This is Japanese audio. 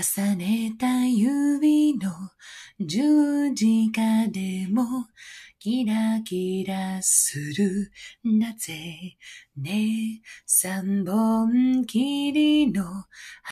重ねた指の十字架でもキラキラするなぜね三本切りの